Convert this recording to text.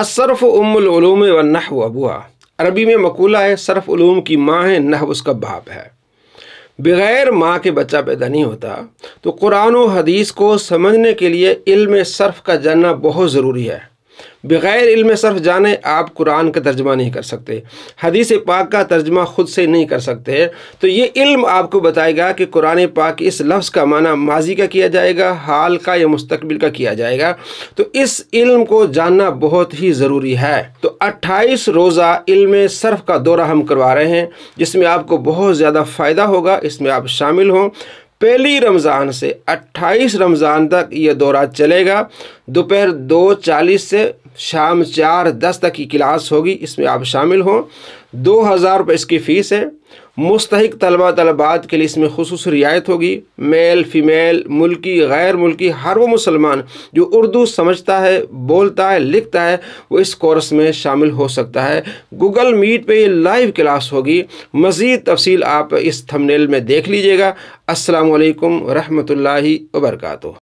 असरफ़ उमूम व नह अबुआ अरबी में मकूला है सरफ उलूम की माँ है नह उसका बाप है बग़ैर माँ के बच्चा पैदा नहीं होता तो कुरान हदीस को समझने के लिए इल्म सरफ़ का जानना बहुत ज़रूरी है बग़ैर इल्म सर्फ जाने आप कुरान का तर्जमा नहीं कर सकते हदीस पाक का तर्जमा ख़ुद से नहीं कर सकते तो ये इल्म आपको बताएगा कि कुरान पाक इस लफ्ज़ का माना माजी का किया जाएगा हाल का या मुस्तबिल का किया जाएगा तो इस इल्म को जानना बहुत ही ज़रूरी है तो अट्ठाईस रोज़ा इल्म सर्फ का दौरा हम करवा रहे हैं जिसमें आपको बहुत ज़्यादा फ़ायदा होगा इसमें आप शामिल हों पहली रमज़ान से 28 रमज़ान तक ये दौरा चलेगा दोपहर दो चालीस से शाम चार दस तक की क्लास होगी इसमें आप शामिल हों दो हज़ार रुपये इसकी फ़ीस है मुस्तक तलबा तलबात के लिए इसमें खसूस रियायत होगी मेल फीमेल मुल्की गैर मुल्की हर वो मुसलमान जो उर्दू समझता है बोलता है लिखता है वो इस कोर्स में शामिल हो सकता है गूगल मीट पर लाइव क्लास होगी मज़ीद तफसील आप इस थमनेल में देख लीजिएगा असलकम वरहमल वर्का